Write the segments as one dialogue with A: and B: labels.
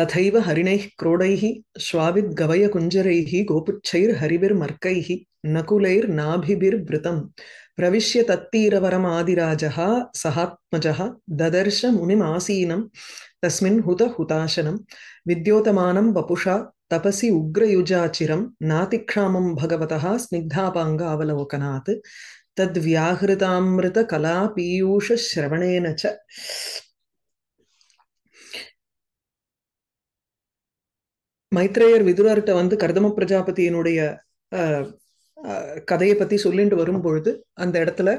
A: तथैव हरिणैः क्रोडैः श्वाविद्गवयकुञ्जरैः गोपुच्छैर्हरिभिर्मर्कैः नकुलैर्नाभिभिर्भृतम् प्रविश्य तत्तीरवरमादिराजः सहात्मजः ददर्श मुनिमासीनं तस्मिन् हुत हुताशनं वपुषा तपसि उग्रयुजाचिरं नातिक्षामं भगवतः स्निग्धापाङ्गावलोकनात् तद्व्याहृतामृतकलापीयूषश्रवणेन च மைத்ரேயர் விதுரர்கிட்ட வந்து கர்தம பிரஜாபதியினுடைய கதையை பத்தி சொல்லிட்டு வரும்பொழுது அந்த இடத்துல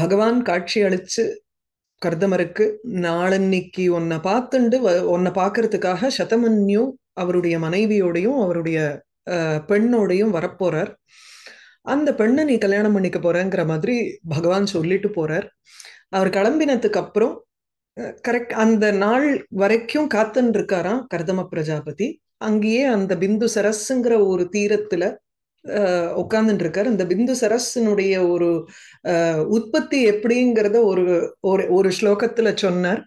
A: பகவான் காட்சி அளிச்சு கர்தமருக்கு நாளன்னைக்கு உன்னை பார்த்துண்டு உன்னை பார்க்கறதுக்காக சதமன்யும் அவருடைய மனைவியோடையும் அவருடைய பெண்ணோடையும் வரப்போறார் அந்த பெண்ணை நீ கல்யாணம் பண்ணிக்க போறேங்கிற மாதிரி பகவான் சொல்லிட்டு போறார் அவர் கிளம்பினதுக்கு அப்புறம் கரெக்ட் அந்த நாள் வரைக்கும் காத்துன்னு இருக்காராம் கர்தம பிரஜாபதி அங்கேயே அந்த பிந்து சரஸ்ங்கிற ஒரு தீரத்துல உட்கார்ந்துட்டு இருக்காரு இந்த பிந்து சரஸினுடைய ஒரு உற்பத்தி எப்படிங்கிறத ஒரு ஒரு ஸ்லோகத்துல சொன்னார்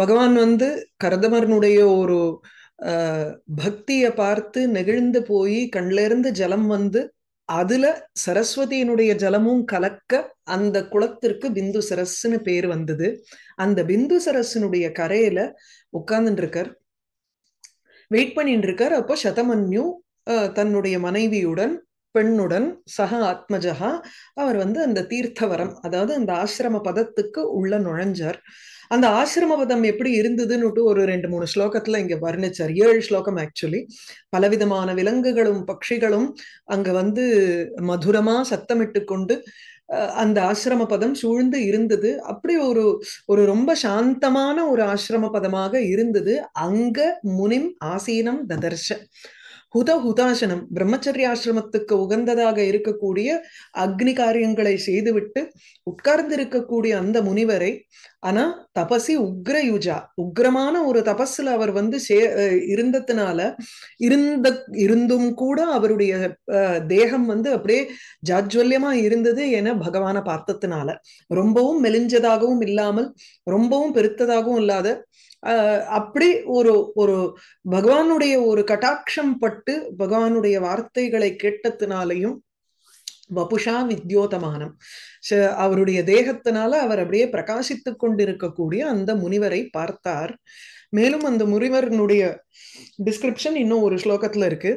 A: பகவான் வந்து கரதமரனுடைய ஒரு பக்தியை பார்த்து நெகிழ்ந்து போய் கண்ணிலிருந்து ஜலம் வந்து அதுல சரஸ்வதியினுடைய ஜலமும் கலக்க அந்த குளத்திற்கு பிந்து சரஸ்ன்னு பேர் வந்தது அந்த பிந்து சரஸ்னுடைய கரையில உட்கார்ந்துட்டு இருக்கார் வெயிட் பண்ணிட்டு இருக்கார் அப்போ சதமன்யு தன்னுடைய மனைவியுடன் பெண்ணுடன் சக ஆத்மஜகா அவர் வந்து அந்த தீர்த்தவரம் அதாவது அந்த ஆசிரம பதத்துக்கு உள்ள நுழைஞ்சார் அந்த ஆசிரமவதம் எப்படி இருந்ததுன்னுட்டு ஒரு ரெண்டு மூணு ஸ்லோகத்துல இங்க வர்ணிச்சார் ஏழு ஸ்லோகம் ஆக்சுவலி பலவிதமான விலங்குகளும் பட்சிகளும் அங்க வந்து மதுரமா சத்தமிட்டு கொண்டு அந்த ஆசிரம பதம் சூழ்ந்து இருந்தது அப்படி ஒரு ஒரு ரொம்ப சாந்தமான ஒரு ஆசிரம பதமாக இருந்தது அங்க முனிம் ஆசீனம் ததர்ஷ ஹுத ஹுதாசனம் பிரம்மச்சரியாசிரமத்துக்கு உகந்ததாக இருக்கக்கூடிய அக்னி காரியங்களை செய்துவிட்டு உட்கார்ந்திருக்கக்கூடிய அந்த முனிவரை ஆனா தபசி உக்ரயுஜா உக்ரமான ஒரு தபஸ்ல அவர் வந்து சே இருந்ததுனால இருந்த இருந்தும் கூட அவருடைய தேகம் வந்து அப்படியே ஜாஜ்வல்யமா இருந்தது என பகவானை பார்த்ததுனால ரொம்பவும் மெலிஞ்சதாகவும் இல்லாமல் ரொம்பவும் பெருத்ததாகவும் இல்லாத அப்படி ஒரு ஒரு பகவானுடைய ஒரு கட்டாட்சம் பட்டு பகவானுடைய வார்த்தைகளை கேட்டதுனாலையும் வபுஷா வித்யோதமானம் அவருடைய தேகத்தினால அவர் அப்படியே பிரகாசித்துக் கொண்டிருக்கக்கூடிய அந்த முனிவரை பார்த்தார் மேலும் அந்த முனிவர்களுடைய டிஸ்கிரிப்ஷன் இன்னும் ஒரு ஸ்லோகத்துல இருக்கு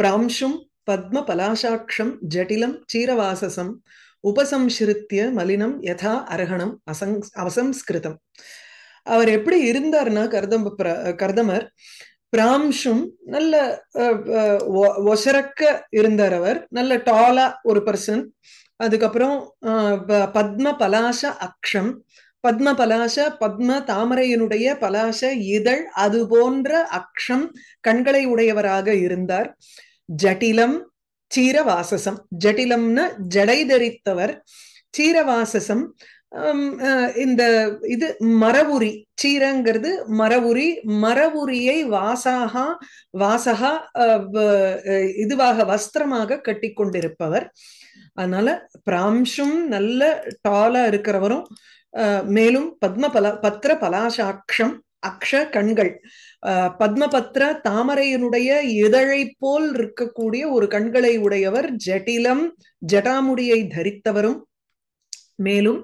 A: பிராம்ஷும் பத்ம பலாசாட்சம் ஜட்டிலம் சீரவாசசம் உபசம்ஷிருத்திய மலினம் யதா அரகணம் அசங் அவசம்ஸ்கிருதம் அவர் எப்படி இருந்தார்னா கர்தம்ப கர்தமர் பிராம்ஷும் நல்ல ஒசரக்க இருந்தார் அவர் நல்ல டாலா ஒரு பர்சன் அதுக்கப்புறம் பத்ம பலாச அக்ஷம் பத்ம பலாச பத்ம தாமரையினுடைய பலாச இதழ் அது போன்ற அக்ஷம் கண்களை உடையவராக இருந்தார் ஜட்டிலம் சீரவாசசம் ஜட்டிலம்னு ஜடை தரித்தவர் சீரவாசசம் இந்த இது மரவுரி சீரங்கிறது மரவுரி மரவுரியை வாசாகா வாசகா இதுவாக வஸ்திரமாக கட்டி கொண்டிருப்பவர் அதனால பிராம்சும் நல்ல டாலா இருக்கிறவரும் மேலும் பத்ம பல பத்திர பலாசாட்சம் அக்ஷ கண்கள் பத்மபத்ர தாமரையினுடைய இதழை போல் இருக்கக்கூடிய ஒரு கண்களை உடையவர் ஜட்டிலம் ஜட்டாமுடியை தரித்தவரும் மேலும்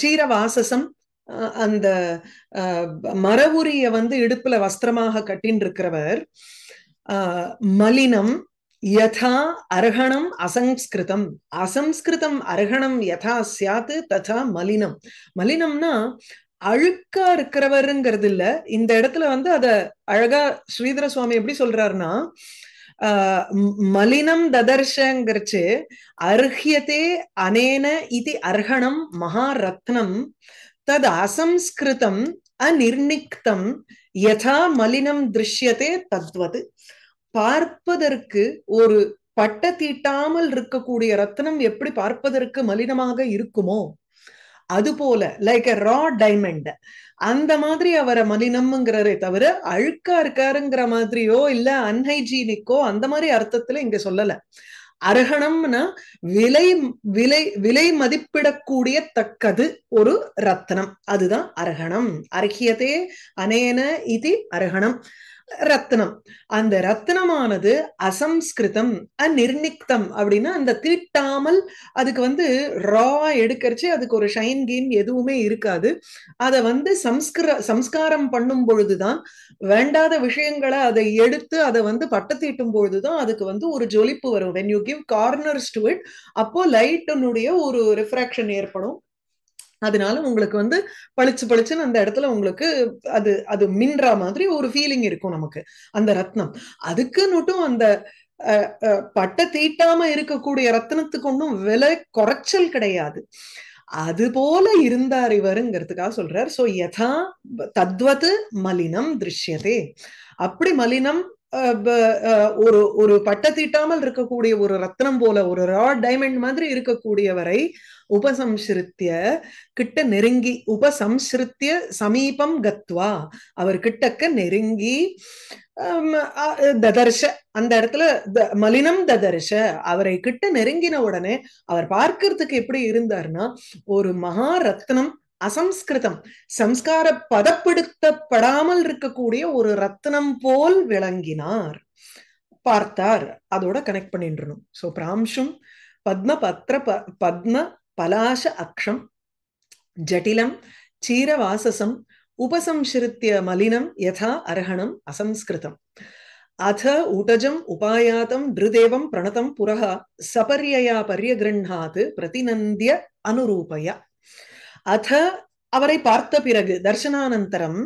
A: சீரவாசசம் அந்த மரவுரிய வந்து இடுப்புல வஸ்திரமாக கட்டின் இருக்கிறவர் மலினம் யதா அருகணம் அசம்ஸ்கிருதம் அசம்ஸ்கிருதம் அருகணம் யதா சியாத்து ததா மலினம் மலினம்னா அழுக்கா இருக்கிறவருங்கிறது இல்ல இந்த இடத்துல வந்து அத அழகா ஸ்ரீதர சுவாமி எப்படி சொல்றாருன்னா மலினம் ததர்ஷங்கிறச்சு அர்ஹியதே அனேன இது அர்ஹணம் மகாரத்னம் தது அசம்ஸ்கிருதம் அநிர்ணிக்தம் யதா மலினம் திருஷ்யத்தே தத்வது பார்ப்பதற்கு ஒரு பட்ட தீட்டாமல் இருக்கக்கூடிய ரத்னம் எப்படி பார்ப்பதற்கு மலினமாக இருக்குமோ அது போல லைக் அ ரா டைமண்ட் அந்த மாதிரி அவரை மலினம்ங்கிறதே தவிர அழுக்கா இருக்காருங்கிற மாதிரியோ இல்ல அன்ஹைஜீனிக்கோ அந்த மாதிரி அர்த்தத்துல இங்க சொல்லல அர்ஹணம்னா விலை விலை விலை மதிப்பிடக்கூடிய தக்கது ஒரு ரத்னம் அதுதான் அர்ஹணம் அர்ஹியதே அனேன இது அர்ஹணம் ரத்னம் அந்த ரத்னமானது அசம்ஸ்கிருதம் அநிர்ணிக்தம் அப்படின்னா அந்த தீட்டாமல் அதுக்கு வந்து ரா எடுக்கிறச்சு அதுக்கு ஒரு ஷைன் கீன் எதுவுமே இருக்காது அதை வந்து சம்ஸ்கிர சம்ஸ்காரம் பண்ணும் பொழுதுதான் வேண்டாத விஷயங்களை அதை எடுத்து அதை வந்து பட்டத்தீட்டும் பொழுதுதான் அதுக்கு வந்து ஒரு ஜொலிப்பு வரும் when you give corners to it அப்போ லைட்டினுடைய ஒரு ரிஃப்ராக்ஷன் ஏற்படும் அதனால உங்களுக்கு வந்து பளிச்சு பளிச்சுன்னு அந்த இடத்துல உங்களுக்கு அது அது மின்ற மாதிரி ஒரு ஃபீலிங் இருக்கும் நமக்கு அந்த ரத்னம் அதுக்குன்னு மட்டும் அந்த பட்டை தீட்டாம இருக்கக்கூடிய ரத்னத்துக்கு ஒன்றும் விலை குறைச்சல் கிடையாது அது போல இருந்தார் இவருங்கிறதுக்காக சொல்றார் சோ யதா தத்வது மலினம் திருஷ்யதே அப்படி மலினம் ஒரு ஒரு பட்ட தீட்டாமல் இருக்கக்கூடிய ஒரு ரத்னம் போல ஒரு ராட் டைமண்ட் மாதிரி இருக்கக்கூடியவரை உபசம்ஸ்ருத்திய கிட்ட நெருங்கி உபசம்ஸ்ருத்திய சமீபம் கத்வா அவர் கிட்டக்க நெருங்கி ததர்ஷ அந்த இடத்துல மலினம் ததர்ஷ அவரை கிட்ட நெருங்கின உடனே அவர் பார்க்கறதுக்கு எப்படி இருந்தார்னா ஒரு மகா ரத்னம் அசம்ஸ்கிருதம் சம்ஸ்கார பதப்படுத்தப்படாமல் இருக்கக்கூடிய ஒரு ரத்னம் போல் விளங்கினார் பார்த்தார் அதோட கனெக்ட் பண்ணிட்டுணும் சோ பிராம்சும் பத்ம பத்ர பத்ம பலாஷ அக்ஷம் ஜட்டிலம் சீரவாசசம் உபசம்சிருத்திய மலினம் யதா அர்ஹணம் அசம்ஸ்கிருதம் அத ஊட்டஜம் உபாயாத்தம் திருதேவம் பிரணதம் புரக சபரியா பரியகிருண்ணாது பிரதிநந்திய அனுரூபய அத அவரை பார்த்த பிறகு தர்சனானந்தரம்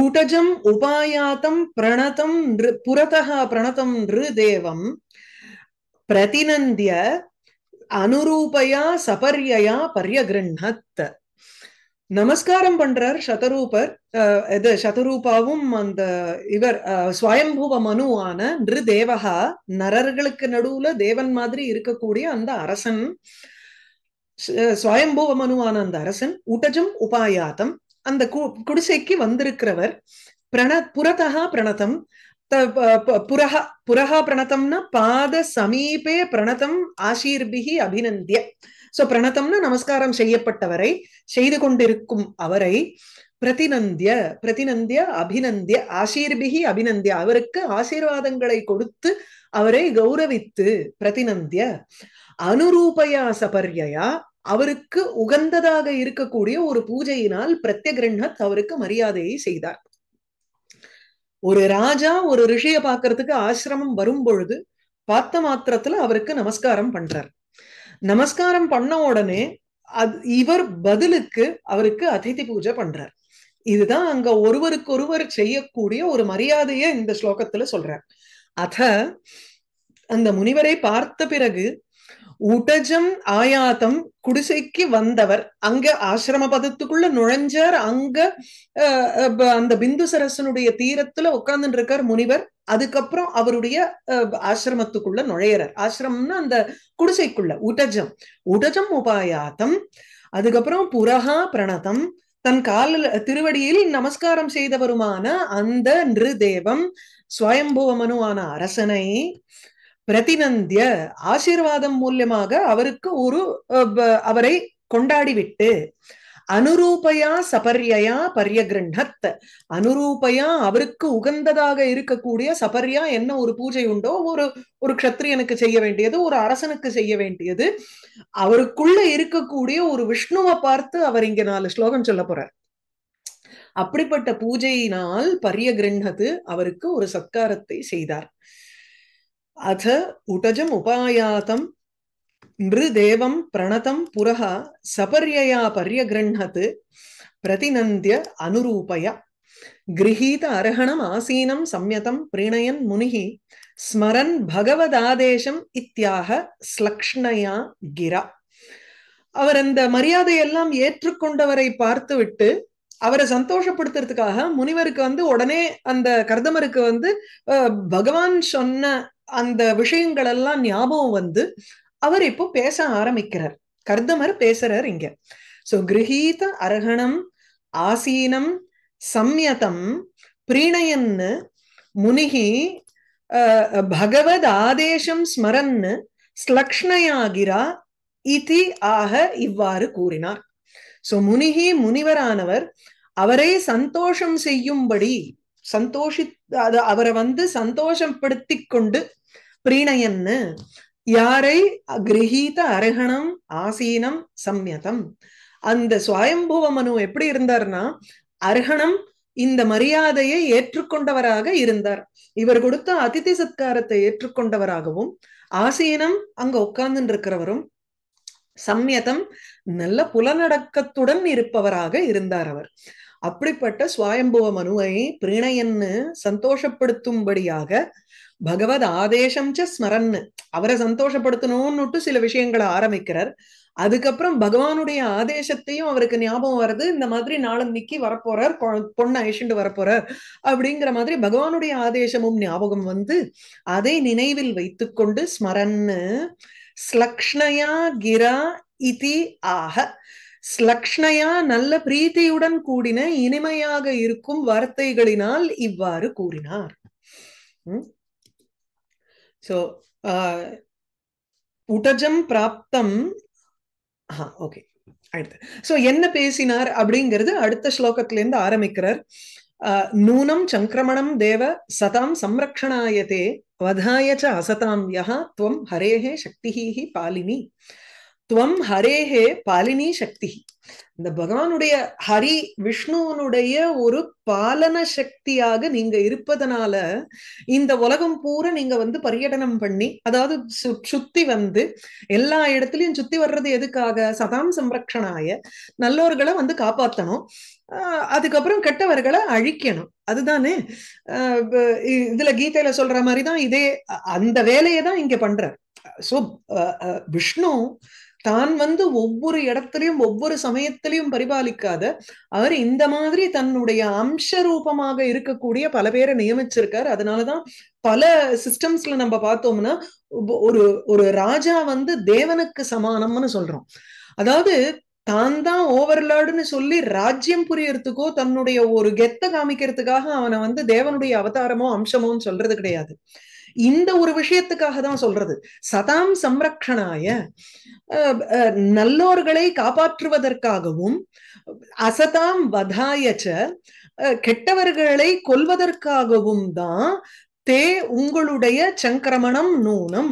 A: ஊட்டஜம் உபாயாத்தம் பிரணதம் புரதா பிரணதம் நிருதேவம் பிரதிநந்திய அனுரூபையா சபர்யா பரியகிருண்ணத் நமஸ்காரம் பண்றார் சதரூபர் இது சதரூபாவும் அந்த இவர் சுவயம்புவ மனுவான நிரு தேவகா நரர்களுக்கு நடுவுல தேவன் மாதிரி இருக்கக்கூடிய அந்த அரசன் சுவயம்புவ மனுவான அந்த அரசன் உடஜம் உபாயாத்தம் அந்த குடிசைக்கு வந்திருக்கிறவர் பிரண புறத்தகா பிரணதம் புரஹ புரஹ பிரணத்தம்னா பாத சமீபே பிரணத்தம் ஆசீர்பிகி அபிநந்திய சோ பிரணத்தம்னா நமஸ்காரம் செய்யப்பட்டவரை செய்து கொண்டிருக்கும் அவரை பிரதிநந்திய பிரதிநந்திய அபிநந்திய ஆசீர்பிகி அபிநந்திய அவருக்கு ஆசீர்வாதங்களை கொடுத்து அவரை கௌரவித்து பிரதிநந்திய அனுரூபயா சபர்யா அவருக்கு உகந்ததாக இருக்கக்கூடிய ஒரு பூஜையினால் பிரத்யகிரண்ணத் அவருக்கு மரியாதையை செய்தார் ஒரு ராஜா ஒரு ரிஷிய பாக்குறதுக்கு ஆசிரமம் வரும் பொழுது பார்த்த மாத்திரத்துல அவருக்கு நமஸ்காரம் பண்றார் நமஸ்காரம் பண்ண உடனே அது இவர் பதிலுக்கு அவருக்கு அதிதி பூஜை பண்றார் இதுதான் அங்க ஒருவருக்கு ஒருவர் செய்யக்கூடிய ஒரு மரியாதைய இந்த ஸ்லோகத்துல சொல்றார் அத அந்த முனிவரை பார்த்த பிறகு உடஜம் ஆயாதம் குடிசைக்கு வந்தவர் அங்க ஆசிரம பதத்துக்குள்ள நுழைஞ்சார் அங்க அந்த பிந்து சரசனுடைய தீரத்துல உட்கார்ந்துட்டு இருக்கார் முனிவர் அதுக்கப்புறம் அவருடைய ஆசிரமத்துக்குள்ள நுழையிறார் ஆசிரமம்னா அந்த குடிசைக்குள்ள உடஜம் உடஜம் உபாயாத்தம் அதுக்கப்புறம் புரகா பிரணதம் தன் கால திருவடியில் நமஸ்காரம் செய்தவருமான அந்த நிருதேவம் மனுவான அரசனை பிரதிநந்திய ஆசீர்வாதம் மூலியமாக அவருக்கு ஒரு அவரை கொண்டாடிவிட்டு அனுரூபையா சபர்யா பரியகிரண்ணத் அனுரூபையா அவருக்கு உகந்ததாக இருக்கக்கூடிய சபர்யா என்ன ஒரு பூஜை உண்டோ ஒரு ஒரு க்ஷத்ரியனுக்கு செய்ய வேண்டியது ஒரு அரசனுக்கு செய்ய வேண்டியது அவருக்குள்ள இருக்கக்கூடிய ஒரு விஷ்ணுவை பார்த்து அவர் இங்க நாலு ஸ்லோகம் சொல்ல போறார் அப்படிப்பட்ட பூஜையினால் பரிய கிரண்ணது அவருக்கு ஒரு சத்காரத்தை செய்தார் அத்த உடஜம் உபாயாத்தம் மிருதேவம் பிரணதம் புரக சபரியா பரியகிருத்து பிரதிநந்திய அனுரூபய கிரகீத அரகணம் ஆசீனம் சம்யதம் பிரீணயன் முனி ஸ்மரன் பகவதாதேசம் இத்தியாக ஸ்லக்ஷ்ணயா கிரா அவர் அந்த மரியாதையெல்லாம் ஏற்றுக்கொண்டவரை பார்த்துவிட்டு அவரை சந்தோஷப்படுத்துறதுக்காக முனிவருக்கு வந்து உடனே அந்த கர்தமருக்கு வந்து பகவான் சொன்ன அந்த விஷயங்கள் எல்லாம் ஞாபகம் வந்து அவர் இப்போ பேச ஆரம்பிக்கிறார் கர்தமர் பேசுறார் இங்க சோ கிரகீத அரகணம் ஆசீனம் சம்யதம் பிரீணயன்னு முனிகி பகவத் ஆதேசம் ஸ்மரன்னு ஸ்லக்ஷ்ணயாகிரா இதி ஆக இவ்வாறு கூறினார் சோ முனிகி முனிவரானவர் அவரை சந்தோஷம் செய்யும்படி சந்தோஷி அவரை வந்து சந்தோஷப்படுத்தி கொண்டு பிரீணயன்னு யாரை கிரகீத அரகணம் ஆசீனம் சம்யதம் அந்த சுவயம்புவ மனு எப்படி இருந்தார்னா அர்ஹணம் இந்த மரியாதையை ஏற்றுக்கொண்டவராக இருந்தார் இவர் கொடுத்த அதிதி சத்காரத்தை ஏற்றுக்கொண்டவராகவும் ஆசீனம் அங்க உட்கார்ந்து இருக்கிறவரும் சம்யதம் நல்ல புலநடக்கத்துடன் இருப்பவராக இருந்தார் அவர் அப்படிப்பட்ட சுவாயம்புவ மனுவை பிரீணையன்னு சந்தோஷப்படுத்தும்படியாக பகவத் ஆதேசம் ச ஸ்மரன்னு அவரை சந்தோஷப்படுத்தணும்னுட்டு சில விஷயங்களை ஆரம்பிக்கிறார் அதுக்கப்புறம் பகவானுடைய ஆதேசத்தையும் அவருக்கு ஞாபகம் வருது இந்த மாதிரி நாளன்னைக்கு வரப்போறார் பொண்ணு ஐஷண்டு வரப்போறார் அப்படிங்கிற மாதிரி பகவானுடைய ஆதேசமும் ஞாபகம் வந்து அதை நினைவில் வைத்துக்கொண்டு ஸ்மரன்னு ஸ்லக்ஷ்ணயா கிரா இதி ஆக ஸ்லக்ஷ்ணயா நல்ல பிரீத்தியுடன் கூடின இனிமையாக இருக்கும் வார்த்தைகளினால் இவ்வாறு கூறினார் சோ uh, உடஜம் பிராப்தம் ஓகே அடுத்து சோ என்ன பேசினார் அப்படிங்கிறது அடுத்த ஸ்லோகத்திலேருந்து ஆரம்பிக்கிறார் நூனம் சங்கிரமணம் தேவ சதாம் சம்ரக்ஷணாயதே வதாய ச அசதாம் யா துவம் ஹரேஹே சக்திஹீஹி பாலினி துவம் ஹரேஹே பாலினி சக்தி இந்த பகவானுடைய ஹரி விஷ்ணுவனுடைய ஒரு பாலன சக்தியாக நீங்க இருப்பதனால இந்த உலகம் பூரா நீங்க வந்து பரியடனம் பண்ணி அதாவது சுத்தி வந்து எல்லா இடத்துலயும் சுத்தி வர்றது எதுக்காக சதாம் சம்ரக்ஷனாய நல்லோர்களை வந்து காப்பாத்தணும் அதுக்கப்புறம் கெட்டவர்களை அழிக்கணும் அதுதானே இதுல கீதையில சொல்ற மாதிரிதான் இதே அந்த வேலையை தான் இங்க பண்ற சோ விஷ்ணு தான் வந்து ஒவ்வொரு இடத்திலையும் ஒவ்வொரு சமயத்திலையும் பரிபாலிக்காத அவர் இந்த மாதிரி தன்னுடைய அம்ச ரூபமாக இருக்கக்கூடிய பல பேரை நியமிச்சிருக்கார் அதனாலதான் பல சிஸ்டம்ஸ்ல நம்ம பார்த்தோம்னா ஒரு ஒரு ராஜா வந்து தேவனுக்கு சமானம்னு சொல்றோம் அதாவது தான் தான் ஓவர்லாடுன்னு சொல்லி ராஜ்யம் புரியறதுக்கோ தன்னுடைய ஒரு கெத்த காமிக்கிறதுக்காக அவனை வந்து தேவனுடைய அவதாரமோ அம்சமோன்னு சொல்றது கிடையாது இந்த ஒரு விஷயத்துக்காக தான் சொல்றது சதாம் சம்ரக்ஷனாய நல்லோர்களை காப்பாற்றுவதற்காகவும் அசதாம் வதாயச்ச கெட்டவர்களை கொல்வதற்காகவும் தான் தே உங்களுடைய சங்கிரமணம் நூனம்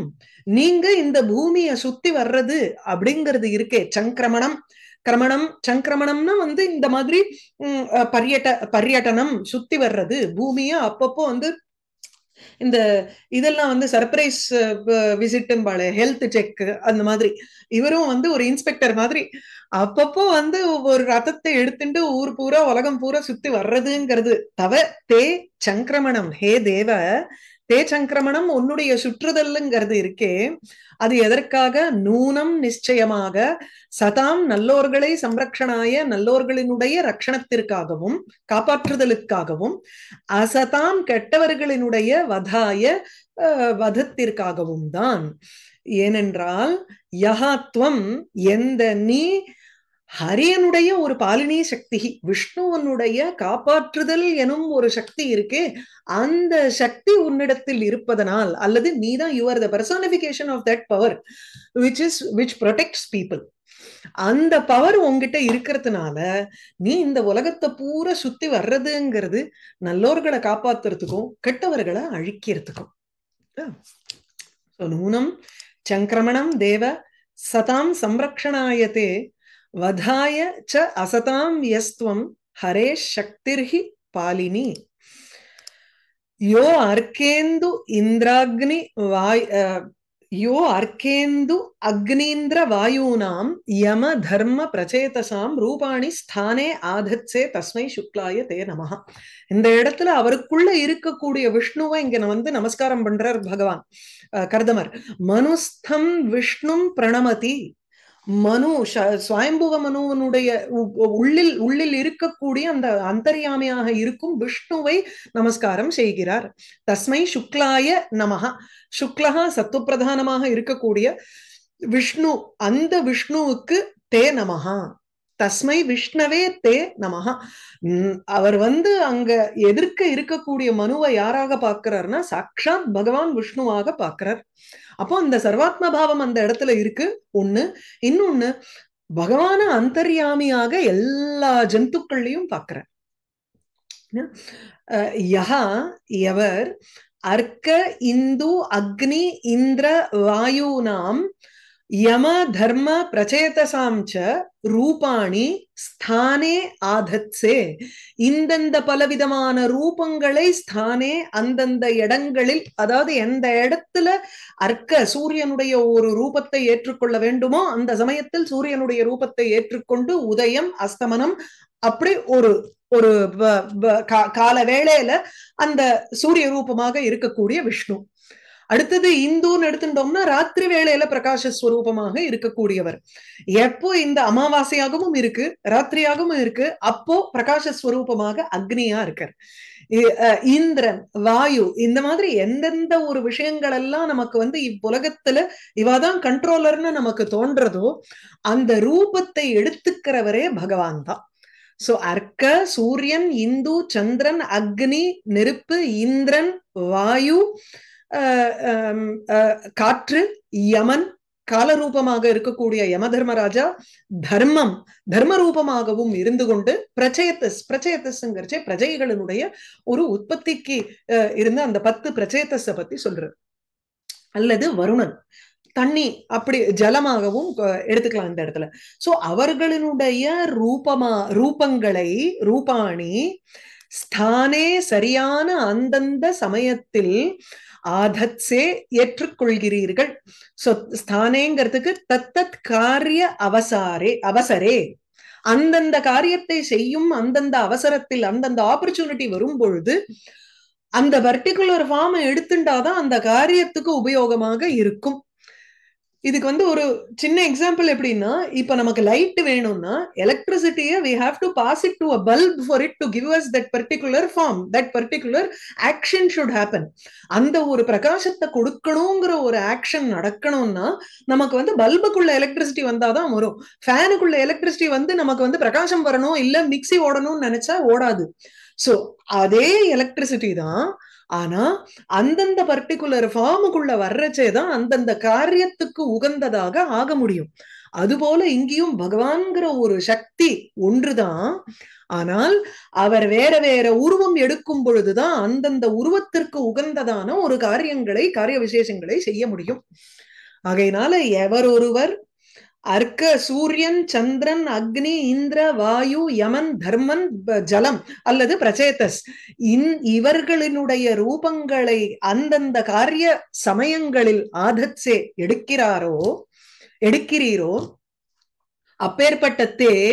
A: நீங்க இந்த பூமிய சுத்தி வர்றது அப்படிங்கிறது இருக்கே சங்கிரமணம் கிரமணம் சங்கிரமணம்னா வந்து இந்த மாதிரி பரியட்ட பர்யட்டனம் சுத்தி வர்றது பூமியை அப்பப்போ வந்து இந்த இதெல்லாம் வந்து சர்ப்ரைஸ் விசிட்டும்பாளே ஹெல்த் செக் அந்த மாதிரி இவரும் வந்து ஒரு இன்ஸ்பெக்டர் மாதிரி அப்பப்போ வந்து ஒரு ரத்தத்தை எடுத்துட்டு ஊர் பூரா உலகம் பூரா சுத்தி வர்றதுங்கிறது தவ தே சங்கிரமணம் ஹே தேவ தே சங்கிரமணம் உன்னுடைய சுற்றுதல்லுங்கிறது இருக்கே அது எதற்காக நூனம் நிச்சயமாக சதாம் நல்லோர்களை சம்ரக்ஷணாய நல்லோர்களினுடைய ரக்ஷணத்திற்காகவும் காப்பாற்றுதலுக்காகவும் அசதாம் கெட்டவர்களினுடைய வதாய வதத்திற்காகவும் தான் ஏனென்றால் யகாத்வம் எந்த நீ ஹரியனுடைய ஒரு பாலினி சக்தி விஷ்ணுவனுடைய காப்பாற்றுதல் எனும் ஒரு சக்தி இருக்கே அந்த சக்தி உன்னிடத்தில் இருப்பதனால் அல்லது நீ தான் your the personification of that power which is which protects people அந்த பவர் உங்ககிட்ட இருக்கிறதுனால நீ இந்த உலகத்தை பூரா சுத்தி வர்றதுங்கிறது நல்லோர்களை காப்பாத்துறதுக்கும் கெட்டவர்களை அழிக்கிறதுக்கும் நூனம் சங்கிரமணம் தேவ சதாம் சம்ரக்ஷணாயத்தே வதாய ச அசதாம் யஸ்துவம் ஹரே சக்திர்ஹி பாலினி யோ அர்க்கேந்து இந்திராக்னி வாய் யோ அர்க்கேந்து அக்னீந்திர வாயூனாம் யம தர்ம பிரச்சேதசாம் ரூபாணி ஸ்தானே ஆதத்சே தஸ்மை சுக்லாய தே நமஹா இந்த இடத்துல அவருக்குள்ள இருக்கக்கூடிய விஷ்ணுவை இங்க வந்து நமஸ்காரம் பண்றார் பகவான் கர்தமர் மனுஸ்தம் விஷ்ணும் பிரணமதி மனு சுவயம்புவ மனுவனுடைய உள்ளில் உள்ளில் இருக்கக்கூடிய அந்த அந்தர்யாமையாக இருக்கும் விஷ்ணுவை நமஸ்காரம் செய்கிறார் தஸ்மை சுக்லாய நமகா சுக்லகா சத்துவப்பிரதானமாக இருக்கக்கூடிய விஷ்ணு அந்த விஷ்ணுவுக்கு தே நமகா தஸ்மை விஷ்ணவே தே நமகா அவர் வந்து அங்க எதிர்க்க இருக்கக்கூடிய மனுவை யாராக பார்க்கிறார்னா சாட்சாத் பகவான் விஷ்ணுவாக பார்க்கிறார் அப்போ இந்த சர்வாத்ம பாவம் அந்த இடத்துல இருக்கு ஒண்ணு இன்னொன்னு பகவான அந்தர்யாமியாக எல்லா ஜந்துக்கள்லையும் பார்க்கிறார் யஹா எவர் அர்க்க இந்து அக்னி இந்திர வாயு நாம் யம தர்ம பிரச்சயதசாம் ச ரூபாணி ஸ்தானே ஆதத்சே இந்தந்த பலவிதமான ரூபங்களை ஸ்தானே அந்தந்த இடங்களில் அதாவது எந்த இடத்துல அர்க்க சூரியனுடைய ஒரு ரூபத்தை ஏற்றுக்கொள்ள வேண்டுமோ அந்த சமயத்தில் சூரியனுடைய ரூபத்தை ஏற்றுக்கொண்டு உதயம் அஸ்தமனம் அப்படி ஒரு ஒரு கால வேளையில அந்த சூரிய ரூபமாக இருக்கக்கூடிய விஷ்ணு அடுத்தது இந்துன்னு எடுத்துட்டோம்னா ராத்திரி வேளையில பிரகாச ஸ்வரூபமாக இருக்கக்கூடியவர் எப்போ இந்த அமாவாசையாகவும் இருக்கு ராத்திரியாகவும் இருக்கு அப்போ பிரகாஷ ஸ்வரூபமாக அக்னியா இருக்கார் இந்திரன் வாயு இந்த மாதிரி எந்தெந்த ஒரு விஷயங்கள் எல்லாம் நமக்கு வந்து இவ்வுலகத்துல இவாதான் கண்ட்ரோலர்னு நமக்கு தோன்றதோ அந்த ரூபத்தை எடுத்துக்கிறவரே பகவான் தான் சோ அர்க்க சூரியன் இந்து சந்திரன் அக்னி நெருப்பு இந்திரன் வாயு காற்று யமன் காலரூபமாக இருக்கக்கூடிய யம தர்மராஜா தர்மம் தர்ம ரூபமாகவும் இருந்து கொண்டு பிரச்சயத்தஸ் பிரச்சயத்தஸ்ங்கிறச்சே பிரஜைகளினுடைய ஒரு உற்பத்திக்கு இருந்த அந்த பத்து பிரச்சயத்தஸ பத்தி சொல்ற அல்லது வருணன் தண்ணி அப்படி ஜலமாகவும் எடுத்துக்கலாம் இந்த இடத்துல சோ அவர்களினுடைய ரூபமா ரூபங்களை ரூபாணி ஸ்தானே சரியான அந்தந்த சமயத்தில் ஆதத்சே ஏற்றுக்கொள்கிறீர்கள் சொத் ஸ்தானேங்கிறதுக்கு தத்தத் காரிய அவசாரே அவசரே அந்தந்த காரியத்தை செய்யும் அந்தந்த அவசரத்தில் அந்தந்த ஆப்பர்ச்சுனிட்டி வரும் பொழுது அந்த பர்டிகுலர் ஃபார்மை எடுத்துட்டாதான் அந்த காரியத்துக்கு உபயோகமாக இருக்கும் இதுக்கு வந்து ஒரு சின்ன எக்ஸாம்பிள் எப்படின்னா இப்ப நமக்கு லைட் வேணும்னா எலக்ட்ரிசிட்டியை we have to pass it to a bulb for it to give us that particular form that particular action should happen அந்த ஒரு பிரகாசத்தை கொடுக்கணுங்கிற ஒரு ஆக்ஷன் நடக்கணும்னா நமக்கு வந்து பல்புக்குள்ள எலக்ட்ரிசிட்டி வந்தாதான் வரும் ஃபேனுக்குள்ள எலக்ட்ரிசிட்டி வந்து நமக்கு வந்து பிரகாசம் வரணும் இல்ல மிக்சி ஓடணும்னு நினைச்சா ஓடாது சோ அதே எலக்ட்ரிசிட்டி தான் ஆனா அந்தந்த பர்டிகுலர் ஃபார்முக்குள்ள வர்றச்சே தான் அந்தந்த காரியத்துக்கு உகந்ததாக ஆக முடியும் அதுபோல இங்கேயும் பகவான்கிற ஒரு சக்தி ஒன்றுதான் ஆனால் அவர் வேற வேற உருவம் எடுக்கும் பொழுதுதான் அந்தந்த உருவத்திற்கு உகந்ததான ஒரு காரியங்களை காரிய விசேஷங்களை செய்ய முடியும் ஆகையினால எவர் ஒருவர் அர்க்க சூரியன் சந்திரன் அக்னி இந்திர வாயு யமன் தர்மன் ஜலம் அல்லது பிரச்சேதஸ் இன் இவர்களினுடைய ரூபங்களை அந்தந்த காரிய சமயங்களில் ஆதத்சே எடுக்கிறாரோ எடுக்கிறீரோ அப்பேற்பட்டத்தே தே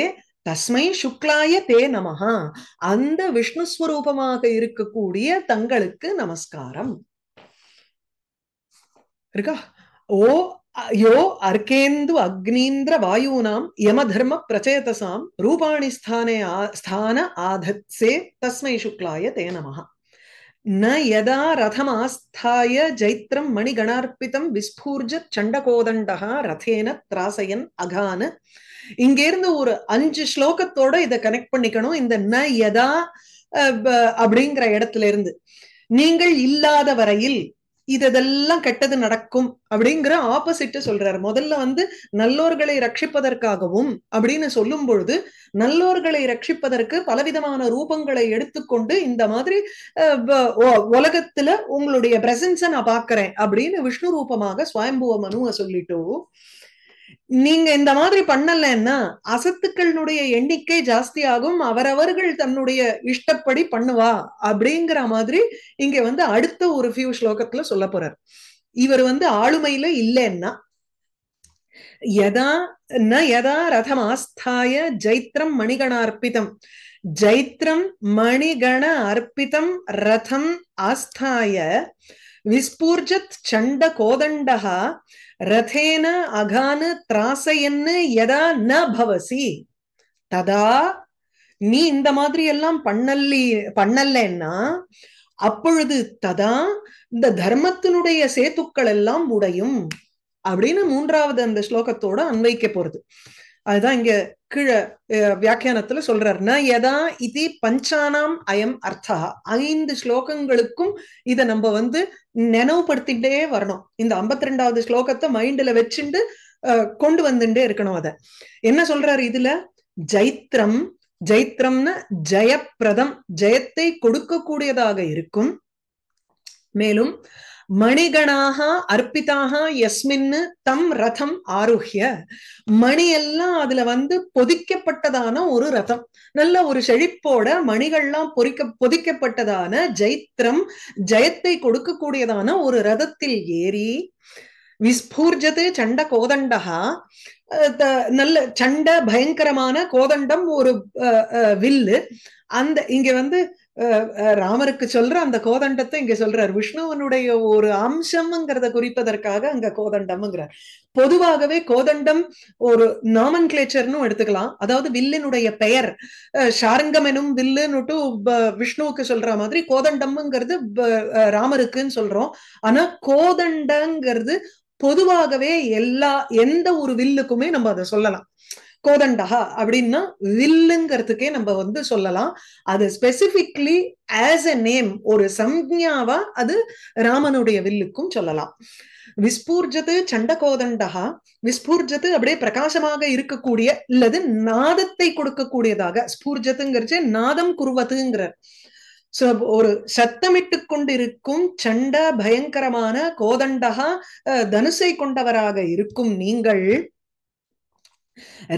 A: தஸ்மை சுக்லாய தே நமஹா அந்த விஷ்ணு ஸ்வரூபமாக இருக்கக்கூடிய தங்களுக்கு நமஸ்காரம் இருக்கா ஓ யோ அர்கேந்து அக்னீந்திர வாயுனாம் யம தர்ம பிரச்சேதசாம் ரூபாணி ஸ்தானே ஸ்தான ஆதத்சே தஸ்மை சுக்லாய தே நமஹ ந யதா ஆஸ்தாய ஜைத்ரம் மணி மணிகணார்ப்பிதம் விஸ்பூர்ஜ சண்டகோதண்டகா ரதேன திராசயன் இங்கே இருந்து ஒரு அஞ்சு ஸ்லோகத்தோட இத கனெக்ட் பண்ணிக்கணும் இந்த ந யதா அப்படிங்கிற இடத்துல இருந்து நீங்கள் இல்லாத வரையில் இதெல்லாம் கெட்டது நடக்கும் அப்படிங்கிற ஆப்போசிட்ட சொல்றாரு முதல்ல வந்து நல்லோர்களை ரட்சிப்பதற்காகவும் அப்படின்னு சொல்லும் பொழுது நல்லோர்களை ரட்சிப்பதற்கு பலவிதமான ரூபங்களை எடுத்துக்கொண்டு இந்த மாதிரி உலகத்துல உங்களுடைய பிரசன்ஸ நான் பாக்குறேன் அப்படின்னு விஷ்ணு ரூபமாக சுவயம்புவ மனுவை சொல்லிட்டு நீங்க இந்த மாதிரி பண்ணலன்னா அசத்துக்களினுடைய எண்ணிக்கை ஜாஸ்தியாகும் அவரவர்கள் தன்னுடைய இஷ்டப்படி பண்ணுவா அப்படிங்கிற மாதிரி இங்க வந்து அடுத்த ஒரு ஃபியூ ஸ்லோகத்துல சொல்ல போறார் இவர் வந்து ஆளுமையில இல்லைன்னா யதா ந யதா ரதம் ஆஸ்தாய ஜைத்ரம் மணிகண அர்ப்பிதம் ஜைத்ரம் மணிகண அர்ப்பிதம் ரதம் ஆஸ்தாய விஸ்பூர்ஜத் சண்ட கோதண்டா ரதேன அகான திராசையன்னு எதா ந பவசி ததா நீ இந்த மாதிரி எல்லாம் பண்ணல்லி பண்ணல்லன்னா அப்பொழுது ததா இந்த தர்மத்தினுடைய சேத்துக்கள் எல்லாம் உடையும் அப்படின்னு மூன்றாவது அந்த ஸ்லோகத்தோட அன்வைக்க போறது அதுதான் இங்க கீழே வியாக்கியானத்துல சொல்றாரு ந எதா இது பஞ்சானாம் அயம் அர்த்தா ஐந்து ஸ்லோகங்களுக்கும் இத நம்ம வந்து நினைவுபடுத்திட்டே வரணும் இந்த ஐம்பத்தி ரெண்டாவது ஸ்லோகத்தை மைண்ட்ல வச்சுண்டு கொண்டு வந்துட்டே இருக்கணும் அத என்ன சொல்றாரு இதுல ஜைத்ரம் ஜைத்ரம்னு ஜெயப்பிரதம் ஜெயத்தை கொடுக்கக்கூடியதாக இருக்கும் மேலும் மணிகணாக அர்ப்பிதாக எஸ்மின்னு தம் ரதம் ஆரோக்கிய மணி எல்லாம் அதுல வந்து பொதிக்கப்பட்டதான ஒரு ரதம் நல்ல ஒரு செழிப்போட மணிகள்லாம் பொறிக்க பொதிக்கப்பட்டதான ஜைத்ரம் ஜெயத்தை கொடுக்கக்கூடியதான ஒரு ரதத்தில் ஏறி விஸ்பூர்ஜது சண்ட கோதண்டகா நல்ல சண்ட பயங்கரமான கோதண்டம் ஒரு வில்லு அந்த இங்க வந்து ராமருக்கு சொல்ற அந்த கோதண்டத்தை இங்க சொல்றார் விஷ்ணுவனுடைய ஒரு அம்சம்ங்கிறத குறிப்பதற்காக அங்க கோதண்டம்ங்கிறார் பொதுவாகவே கோதண்டம் ஒரு நாமன் கிளேச்சர்னு எடுத்துக்கலாம் அதாவது வில்லினுடைய பெயர் ஷாரங்கம் எனும் வில்லுன்னு விஷ்ணுவுக்கு சொல்ற மாதிரி கோதண்டம்ங்கிறது ராமருக்குன்னு சொல்றோம் ஆனா கோதண்டங்கிறது பொதுவாகவே எல்லா எந்த ஒரு வில்லுக்குமே நம்ம அதை சொல்லலாம் கோதண்டகா அப்படின்னா வில்லுங்கிறதுக்கே நம்ம வந்து சொல்லலாம் அது ஸ்பெசிபிக்லி ஆஸ் எ நேம் ஒரு சம்ஞாவா அது ராமனுடைய வில்லுக்கும் சொல்லலாம் விஸ்பூர்ஜது சண்ட கோதண்டகா விஸ்பூர்ஜது அப்படியே பிரகாசமாக இருக்கக்கூடிய அல்லது நாதத்தை கொடுக்கக்கூடியதாக ஸ்பூர்ஜதுங்கிறது நாதம் குருவத்துங்கிறார் ஒரு சத்தமிட்டு கொண்டிருக்கும் சண்ட பயங்கரமான கோதண்டகா தனுசை கொண்டவராக இருக்கும் நீங்கள்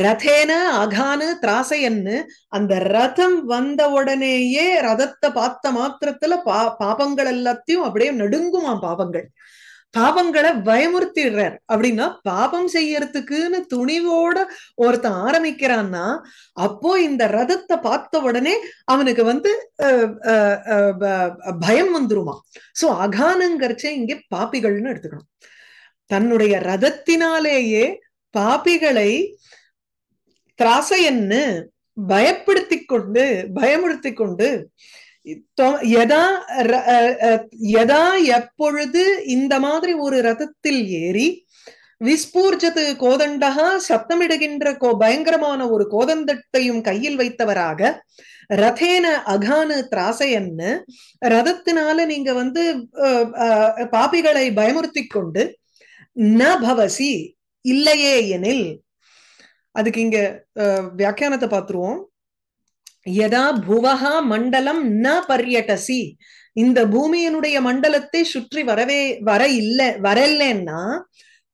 A: ரதேன அகானு திராசையன்னு அந்த ரதம் வந்த உடனேயே ரதத்தை பார்த்த மாத்திரத்துல பா பாபங்கள் எல்லாத்தையும் அப்படியே நடுங்குமாம் பாபங்கள் பாபங்களை பயமுறுத்திடுறார் அப்படின்னா பாபம் செய்யறதுக்குன்னு துணிவோட ஒருத்தன் ஆரம்பிக்கிறான்னா அப்போ இந்த ரதத்தை பார்த்த உடனே அவனுக்கு வந்து பயம் வந்துருமா சோ அகானங்கிறச்ச இங்க பாப்பிகள்னு எடுத்துக்கணும் தன்னுடைய ரதத்தினாலேயே பாபிகளை திராசையன்னு பயப்படுத்தி கொண்டு பயமுறுத்தி கொண்டு எதா எதா எப்பொழுது இந்த மாதிரி ஒரு ரதத்தில் ஏறி விஸ்பூர்ஜது கோதண்டகா சப்தமிடுகின்ற கோ பயங்கரமான ஒரு கோதண்டத்தையும் கையில் வைத்தவராக ரதேன அகானு திராசையன்னு ரதத்தினால நீங்க வந்து பாபிகளை பயமுறுத்தி கொண்டு ந பவசி இல்லையே எனில் அதுக்கு இங்க வியாக்கியானத்தை பார்த்துருவோம் எதா புவகா மண்டலம் ந பரியட்டசி இந்த பூமியினுடைய மண்டலத்தை சுற்றி வரவே வர இல்லை வரலன்னா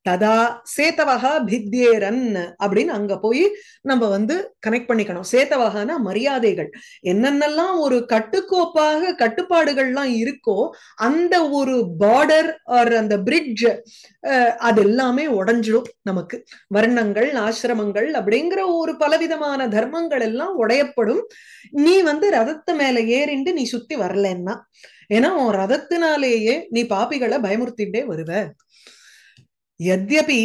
A: ததா சேத்தவகா பித்தியேரன் அப்படின்னு அங்க போய் நம்ம வந்து கனெக்ட் பண்ணிக்கணும் சேத்தவகானா மரியாதைகள் என்னென்னலாம் ஒரு கட்டுக்கோப்பாக கட்டுப்பாடுகள்லாம் இருக்கோ அந்த ஒரு பார்டர் ஆர் அந்த பிரிட்ஜ் அது எல்லாமே உடஞ்சிடும் நமக்கு வர்ணங்கள் ஆசிரமங்கள் அப்படிங்கிற ஒரு பலவிதமான தர்மங்கள் எல்லாம் உடையப்படும் நீ வந்து ரதத்து மேல ஏறிண்டு நீ சுத்தி வரலன்னா ஏன்னா உன் ரதத்தினாலேயே நீ பாப்பிகளை பயமுறுத்திட்டே வருவ यद्यपि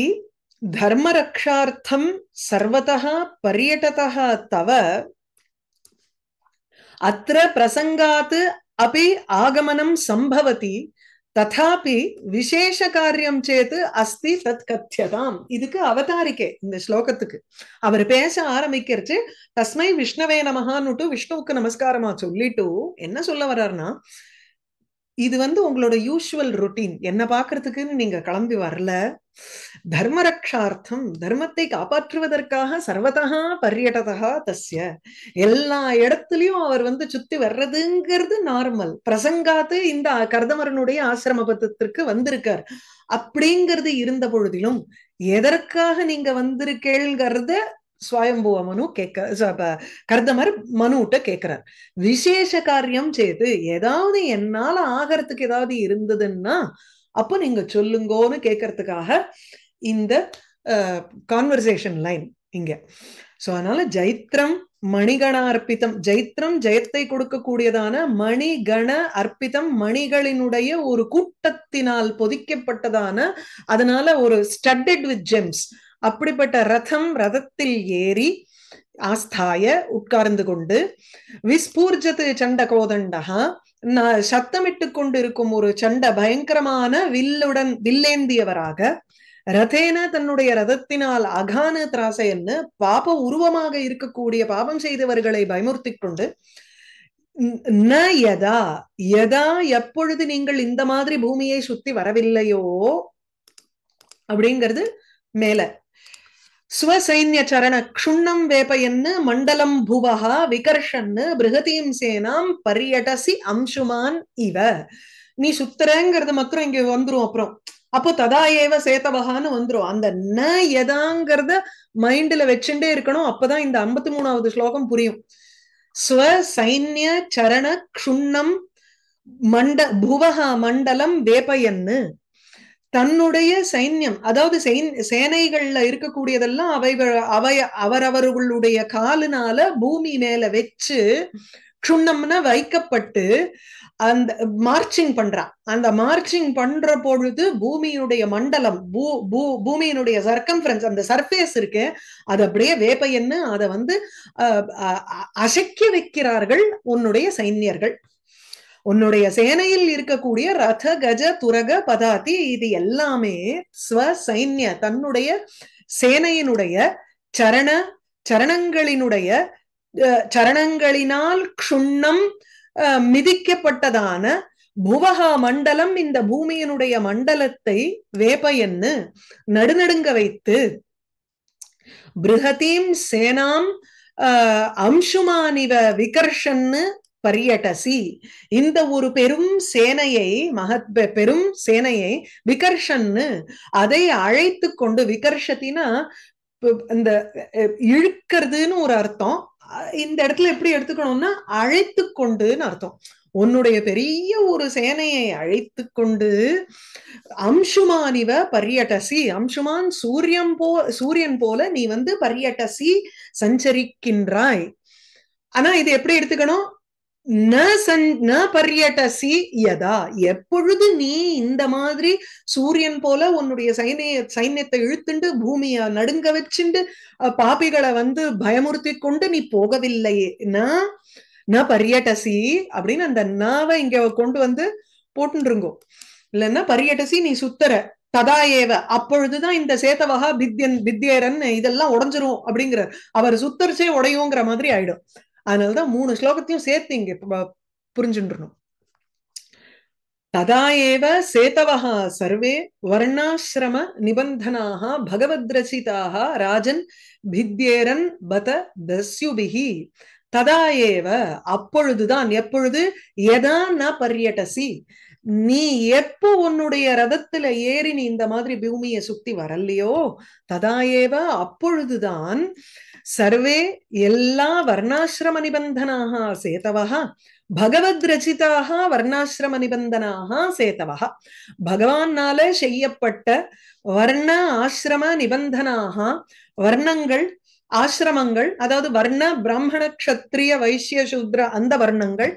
A: धर्मरक्षार्थं सर्वतः पर्यटतः तव अत्र प्रसङ्गात् अपि आगमनं सम्भवति ததாபி விசேஷ காரியம் சேத்து அஸ்தி தத் கத்தியதாம் இதுக்கு அவதாரிக்கே இந்த ஸ்லோகத்துக்கு அவர் பேச ஆரம்பிக்கிறச்சு தஸ்மை விஷ்ணவே நமகான்னுட்டு விஷ்ணுவுக்கு நமஸ்காரமா சொல்லிட்டு என்ன சொல்ல வர்றாருன்னா இது வந்து உங்களோட யூஸ்வல் ருட்டீன் என்ன பாக்குறதுக்குன்னு நீங்க கிளம்பி வரல தர்மரக்ஷார்த்தம் தர்மத்தை காப்பாற்றுவதற்காக சர்வதா பர்யடதா தஸ்ய எல்லா இடத்துலயும் அவர் வந்து சுத்தி வர்றதுங்கிறது நார்மல் பிரசங்காத்து இந்த கர்தமரனுடைய ஆசிரம பத்திற்கு வந்திருக்கார் அப்படிங்கிறது இருந்த பொழுதிலும் எதற்காக நீங்க வந்திருக்கேங்கிறத சுவயம்புவ மனு கேட்க கர்தமர் மனுட்ட கேட்கிறார் விசேஷ காரியம் செய்து ஏதாவது என்னால ஆகறதுக்கு ஏதாவது இருந்ததுன்னா அப்போ நீங்க சொல்லுங்கோன்னு கேட்கறதுக்காக இந்த கான்வர்சேஷன் லைன் இங்க சோ அதனால ஜைத்ரம் மணிகண அர்ப்பித்தம் ஜைத்ரம் ஜெயத்தை கொடுக்கக்கூடியதான மணிகண அர்ப்பித்தம் மணிகளினுடைய ஒரு கூட்டத்தினால் பொதிக்கப்பட்டதான அதனால ஒரு ஸ்டட்டட் வித் ஜெம்ஸ் அப்படிப்பட்ட ரதம் ரதத்தில் ஏறி ஆஸ்தாய உட்கார்ந்து கொண்டு விஸ்பூர்ஜத்து சண்ட கோதண்டகா சத்தமிட்டு கொண்டிருக்கும் ஒரு சண்ட பயங்கரமான வில்லுடன் வில்லேந்தியவராக ரதேன தன்னுடைய ரதத்தினால் அகான திராசையன்னு பாப உருவமாக இருக்கக்கூடிய பாபம் செய்தவர்களை பயமுறுத்தி கொண்டு ந எதா எதா எப்பொழுது நீங்கள் இந்த மாதிரி பூமியை சுத்தி வரவில்லையோ அப்படிங்கிறது மேல ஸ்வசைன்ய சரண க்ஷுண்ணம் வேப்பயன்னு மண்டலம் புவஹா விகர்ஷன்னு பிருகதீம் சேனாம் பரியடசி அம்சுமான் இவ நீ சுத்துறங்கிறது மக்களும் இங்க வந்துரும் அப்புறம் அப்போ ததா ஏவ சேத்தவகான்னு வந்துரும் அந்த ந எதாங்கிறத மைண்ட்ல வச்சுட்டே இருக்கணும் அப்பதான் இந்த ஐம்பத்தி மூணாவது ஸ்லோகம் புரியும் ஸ்வ சைன்ய சரண க்ஷுண்ணம் மண்ட புவகா மண்டலம் வேப்பயன்னு தன்னுடைய சைன்யம் அதாவது சேனைகள்ல இருக்கக்கூடியதெல்லாம் அவை அவை அவரவர்களுடைய காலினால பூமி மேல வச்சு க்ஷுண்ணம்னா வைக்கப்பட்டு அந்த மார்ச்சிங் பண்றான் அந்த மார்ச்சிங் பண்ற பொழுது பூமியினுடைய மண்டலம் பூ பூ பூமியினுடைய சர்க்கம்ஃபரன்ஸ் அந்த சர்ஃபேஸ் இருக்கு அது அப்படியே வேப்பையன்னு அதை வந்து அசைக்க வைக்கிறார்கள் உன்னுடைய சைன்யர்கள் உன்னுடைய சேனையில் இருக்கக்கூடிய ரத கஜ துரக பதாதி இது எல்லாமே ஸ்வ சைன்ய தன்னுடைய சேனையினுடைய சரண சரணங்களினுடைய சரணங்களினால் க்ஷுண்ணம் மிதிக்கப்பட்டதான புவகா மண்டலம் இந்த பூமியினுடைய மண்டலத்தை வேபயன்னு நடுநடுங்க வைத்து பிருகதீம் சேனாம் அம்சுமானிவ விகர்ஷன்னு பரியட்டசி இந்த ஒரு பெரும் சேனையை மகத் பெரும் சேனையை விகர்ஷன்னு அதை அழைத்து கொண்டு விகர்ஷத்தினா இந்த இழுக்கிறதுன்னு ஒரு அர்த்தம் இந்த இடத்துல எப்படி எடுத்துக்கணும்னா அழைத்து கொண்டுன்னு அர்த்தம் உன்னுடைய பெரிய ஒரு சேனையை அழைத்து கொண்டு அம்சுமானிவ பரியட்டசி அம்சுமான் சூரியன் போ சூரியன் போல நீ வந்து பரியட்டசி சஞ்சரிக்கின்றாய் ஆனா இது எப்படி எடுத்துக்கணும் ந சன் ந பரியட்டசி யதா எப்பொழுது நீ இந்த மாதிரி சூரியன் போல உன்னுடைய சைனிய சைன்யத்தை இழுத்துண்டு பூமிய நடுங்க வச்சுண்டு பாப்பிகளை வந்து பயமுறுத்தி கொண்டு நீ போகவில்லையே ந ந பரியட்டசி அப்படின்னு அந்த நாவை இங்க கொண்டு வந்து போட்டுருங்கோ இல்லைன்னா பரியட்டசி நீ சுத்தர ததா ஏவ அப்பொழுதுதான் இந்த சேத்தவகா பித்தியன் பித்தியரன் இதெல்லாம் உடஞ்சிரும் அப்படிங்கிற அவர் சுத்தரிச்சே உடையுங்கிற மாதிரி ஆயிடும் அதனாலதான் மூணு ஸ்லோகத்தையும் சேர்த்து இங்க புரிஞ்சுன்றணும் ததா ஏவ சேதவஹா சர்வே வர்ணாசிரம நிபந்தனாக ரசிதாக ராஜன் பித்யேரன் பத தஸ்யுபிகி ததா ஏவ அப்பொழுதுதான் எப்பொழுது எதா ந பரியட்டசி நீ எப்போ உன்னுடைய ரதத்துல ஏறி நீ இந்த மாதிரி பூமியை சுத்தி வரலையோ ததா ஏவ அப்பொழுதுதான் சர்வே எல்லா வர்ணாசிரம நிபந்தனாக சேதவா பகவத் ரச்சிதாக வர்ணாசிரம நிபந்தனாக சேதவா பகவானால செய்யப்பட்ட வர்ண ஆசிரம நிபந்தனாக வர்ணங்கள் ஆசிரமங்கள் அதாவது வர்ண பிராமண கத்திரிய வைசிய சூத்ர அந்த வர்ணங்கள்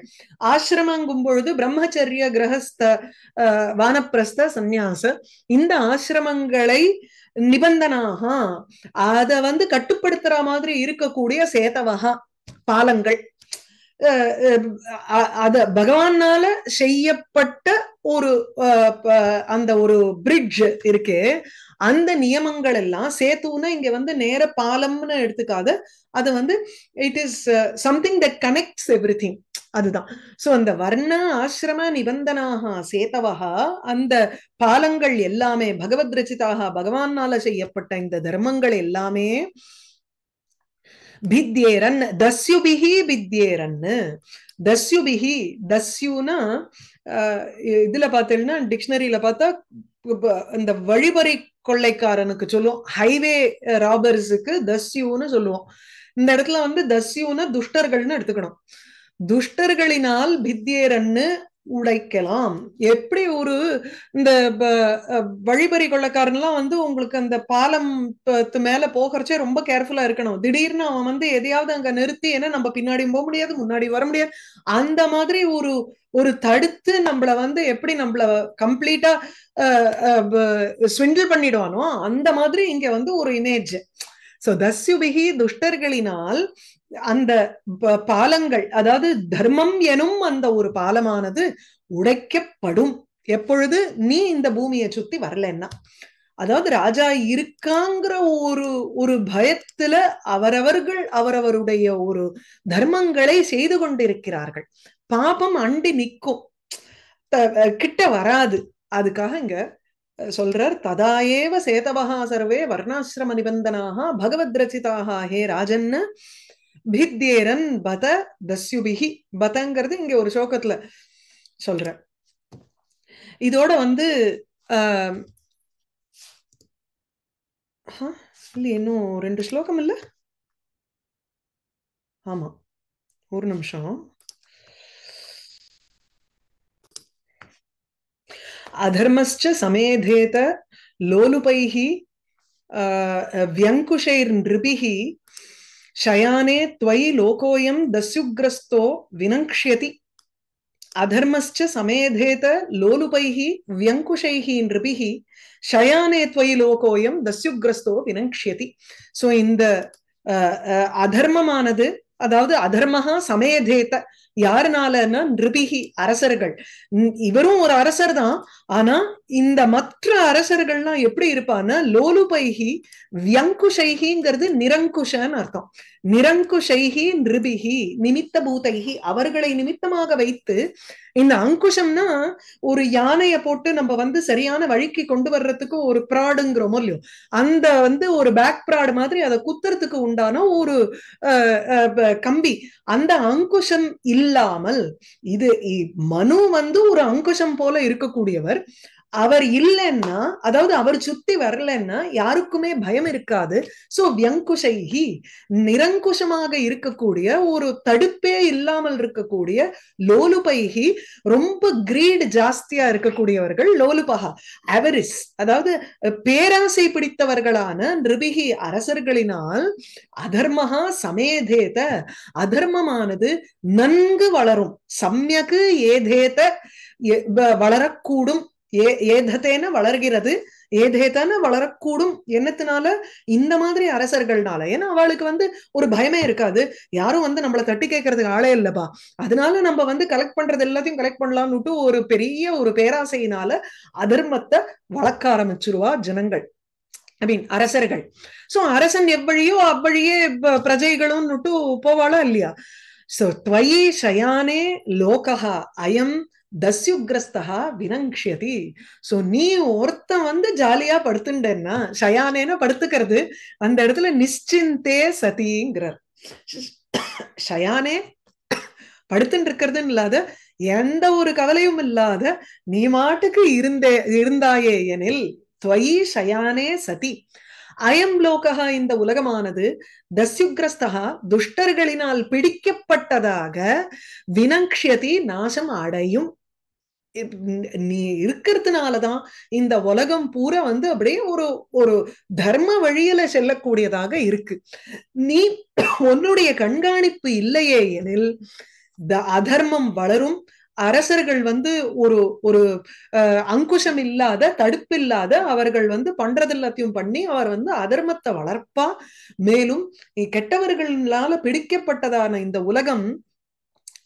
A: ஆசிரமங்கும் பொழுது பிரம்மச்சரிய கிரகஸ்த வானப்பிரஸ்த சந்நியாச இந்த ஆசிரமங்களை நிபந்தனாக அத வந்து கட்டுப்படுத்துற மாதிரி இருக்கக்கூடிய சேதவகா பாலங்கள் அத பகவானால செய்யப்பட்ட ஒரு அந்த ஒரு பிரிட்ஜ் இருக்கு அந்த நியமங்கள் எல்லாம் சேத்துனா இங்க வந்து நேர பாலம்னு எடுத்துக்காத அது வந்து it is something that connects everything அதுதான் சோ அந்த வர்ண ஆசிரம நிபந்தனாக சேத்தவகா அந்த பாலங்கள் எல்லாமே பகவத் ரச்சிதாக பகவானால செய்யப்பட்ட இந்த தர்மங்கள் எல்லாமே பித்யேரன் தஸ்யுபிகி பித்யேரன்னு தஸ்யூனா தஸ்யுனா இதுல பார்த்தீங்கன்னா டிக்ஷனரியில பார்த்தா இந்த வழிபறி கொள்ளைக்காரனுக்கு சொல்லுவோம் ஹைவே ராபர்ஸுக்கு தஸ்யூன்னு சொல்லுவோம் இந்த இடத்துல வந்து தஸ்யூன்னு துஷ்டர்கள்னு எடுத்துக்கணும் துஷ்டர்களினால் பித்தியரன்னு உடைக்கலாம் எப்படி ஒரு இந்த வழிபறி கொள்ளக்காரன்லாம் வந்து உங்களுக்கு அந்த பாலம் மேல போகிறச்சே ரொம்ப கேர்ஃபுல்லா இருக்கணும் திடீர்னு அவன் வந்து எதையாவது அங்க நிறுத்தி ஏன்னா நம்ம பின்னாடியும் போக முடியாது முன்னாடி வர முடியாது அந்த மாதிரி ஒரு ஒரு தடுத்து நம்மள வந்து எப்படி நம்மள கம்ப்ளீட்டா ஸ்விண்டில் பண்ணிடுவானோ அந்த மாதிரி இங்க வந்து ஒரு இமேஜ் சோ தஸ்யுபிகி துஷ்டர்களினால் அந்த பாலங்கள் அதாவது தர்மம் எனும் அந்த ஒரு பாலமானது உடைக்கப்படும் எப்பொழுது நீ இந்த பூமியை சுத்தி வரலன்னா அதாவது ராஜா இருக்காங்கிற ஒரு ஒரு பயத்துல அவரவர்கள் அவரவருடைய ஒரு தர்மங்களை செய்து கொண்டிருக்கிறார்கள் பாபம் அண்டி நிற்கும் கிட்ட வராது அதுக்காக இங்க சொல்றார் ததாயேவ சேதவகா சர்வே வர்ணாசிரம நிபந்தனாக பகவத் ரச்சிதாக ஹே ராஜன்னு பித்தேரன் பத தஸ்யுபிகி பதங்கிறது இங்க ஒரு சோகத்துல சொல்ற இதோட வந்து இல்ல இன்னும் ரெண்டு ஸ்லோகம் இல்ல ஆமா ஒரு நிமிஷம் அதர்மஸ்ச சமேதேத லோலுபைஹி வியங்குஷைர் நிருபிஹி शयाने त्वयि लोकोऽयं दस्युग्रस्तो विनङ्क्ष्यति अधर्मश्च समेधेत लोलुपैः व्यङ्कुशैः नृभिः शयाने त्वयि लोकोऽयं दस्युग्रस्तो विनङ्क्ष्यति सो इन् द அதர்மமானது அதாவது அதர்மகா சமயதேத யாருனாலன்னா நிருபிகி அரசர்கள் இவரும் ஒரு அரசர் தான் ஆனா இந்த மற்ற அரசர்கள்லாம் எப்படி இருப்பான்னா லோலுபைகி வியங்குஷைகிங்கிறது நிரங்குஷன்னு அர்த்தம் நிரங்குஷைகி நிருபிகி நிமித்த பூதைகி அவர்களை நிமித்தமாக வைத்து இந்த அங்குஷம்னா ஒரு யானைய போட்டு நம்ம வந்து சரியான வழிக்கு கொண்டு வர்றதுக்கு ஒரு ப்ராடுங்கிறோமோ இல்லையோ அந்த வந்து ஒரு பேக் ப்ராடு மாதிரி அதை குத்துறதுக்கு உண்டான ஒரு கம்பி அந்த அங்குஷம் இல்லாமல் இது மனு வந்து ஒரு அங்குஷம் போல இருக்கக்கூடியவர் அவர் இல்லைன்னா அதாவது அவர் சுத்தி வரலன்னா யாருக்குமே பயம் இருக்காது சோ வியங்குஷைஹி நிரங்குஷமாக இருக்கக்கூடிய ஒரு தடுப்பே இல்லாமல் இருக்கக்கூடிய லோலுபைஹி ரொம்ப கிரீடு ஜாஸ்தியா இருக்கக்கூடியவர்கள் லோலுபஹா அவரிஸ் அதாவது பேராசை பிடித்தவர்களான நிருபிகி அரசர்களினால் அதர்மஹா சமேதேத அதர்மமானது நன்கு வளரும் சமயக்கு ஏதேத வளரக்கூடும் ஏ ஏதத்தேன வளர்கிறது ஏதேதான வளரக்கூடும் எண்ணத்தினால இந்த மாதிரி அரசர்கள்னால ஏன்னா அவளுக்கு வந்து ஒரு பயமே இருக்காது யாரும் வந்து நம்மளை தட்டி கேட்கறதுக்கு ஆளே இல்லப்பா அதனால நம்ம வந்து கலெக்ட் பண்றது எல்லாத்தையும் கலெக்ட் பண்ணலாம்னுட்டு ஒரு பெரிய ஒரு பேராசையினால அதர்மத்தை வளர்க்க ஆரம்பிச்சிருவா ஜனங்கள் ஐ மீன் அரசர்கள் சோ அரசன் எவ்வழியோ அவ்வழியே பிரஜைகளும் போவாளா இல்லையா சோ துவயி ஷயானே லோகஹா அயம் தஸ்யுக்ரஸ்தகா வினங்கியதி சோ நீ ஒருத்தன் வந்து ஜாலியா படுத்துண்டேன்னா ஷயானேன படுத்துக்கிறது அந்த இடத்துல நிச்சிந்தே சதிங்கிறார் ஷயானே படுத்துட்டு இருக்கிறதுன்னு இல்லாத எந்த ஒரு கவலையும் இல்லாத நீ மாட்டுக்கு இருந்தே இருந்தாயே எனில் துவயி ஷயானே சதி அயம் லோகா இந்த உலகமானது தஸ்யுகிரஸ்தா துஷ்டர்களினால் பிடிக்கப்பட்டதாக வினங்கியதி நாசம் அடையும் நீ இருக்கிறதுனால தான் இந்த உலகம் பூரா வந்து அப்படியே ஒரு ஒரு தர்ம வழியில செல்லக்கூடியதாக இருக்கு நீ உன்னுடைய கண்காணிப்பு இல்லையே எனில் த அதர்மம் வளரும் அரசர்கள் வந்து ஒரு ஒரு அங்குஷம் இல்லாத தடுப்பில்லாத அவர்கள் வந்து பண்றது எல்லாத்தையும் பண்ணி அவர் வந்து அதர்மத்தை வளர்ப்பா மேலும் கெட்டவர்களால பிடிக்கப்பட்டதான இந்த உலகம்